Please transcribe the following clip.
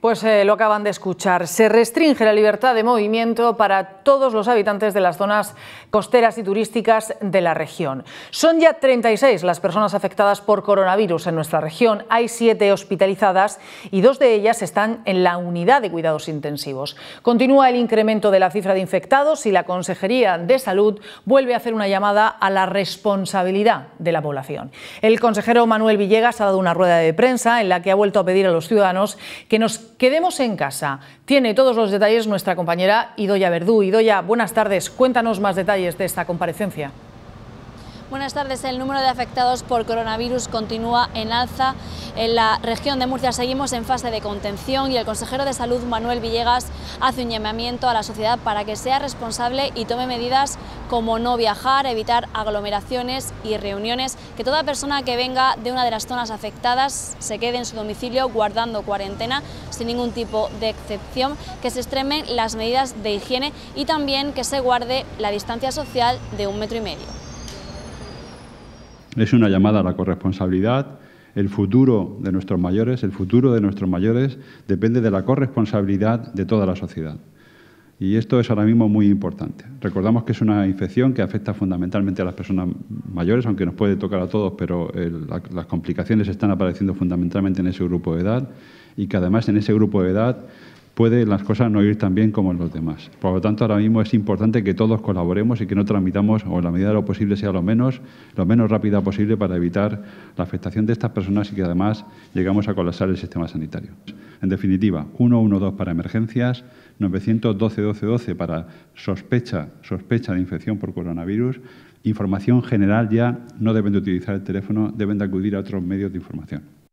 Pues eh, lo acaban de escuchar. Se restringe la libertad de movimiento para todos los habitantes de las zonas costeras y turísticas de la región. Son ya 36 las personas afectadas por coronavirus en nuestra región. Hay siete hospitalizadas y dos de ellas están en la unidad de cuidados intensivos. Continúa el incremento de la cifra de infectados y la Consejería de Salud vuelve a hacer una llamada a la responsabilidad de la población. El consejero Manuel Villegas ha dado una rueda de prensa en la que ha vuelto a pedir a los ciudadanos que nos quedemos en casa. Tiene todos los detalles nuestra compañera Idoya Verdú. Idoya, buenas tardes. Cuéntanos más detalles de esta comparecencia. Buenas tardes. El número de afectados por coronavirus continúa en alza. En la región de Murcia seguimos en fase de contención y el consejero de Salud, Manuel Villegas, hace un llamamiento a la sociedad para que sea responsable y tome medidas como no viajar, evitar aglomeraciones y reuniones, que toda persona que venga de una de las zonas afectadas se quede en su domicilio guardando cuarentena sin ningún tipo de excepción, que se extremen las medidas de higiene y también que se guarde la distancia social de un metro y medio. Es una llamada a la corresponsabilidad. El futuro de nuestros mayores, el futuro de nuestros mayores depende de la corresponsabilidad de toda la sociedad. Y esto es ahora mismo muy importante. Recordamos que es una infección que afecta fundamentalmente a las personas mayores, aunque nos puede tocar a todos, pero eh, las complicaciones están apareciendo fundamentalmente en ese grupo de edad y que además en ese grupo de edad puede las cosas no ir tan bien como en los demás. Por lo tanto, ahora mismo es importante que todos colaboremos y que no transmitamos o en la medida de lo posible sea lo menos, lo menos rápida posible para evitar la afectación de estas personas y que además llegamos a colapsar el sistema sanitario. En definitiva, 112 para emergencias, 912 1212 para sospecha, sospecha de infección por coronavirus, información general ya, no deben de utilizar el teléfono, deben de acudir a otros medios de información.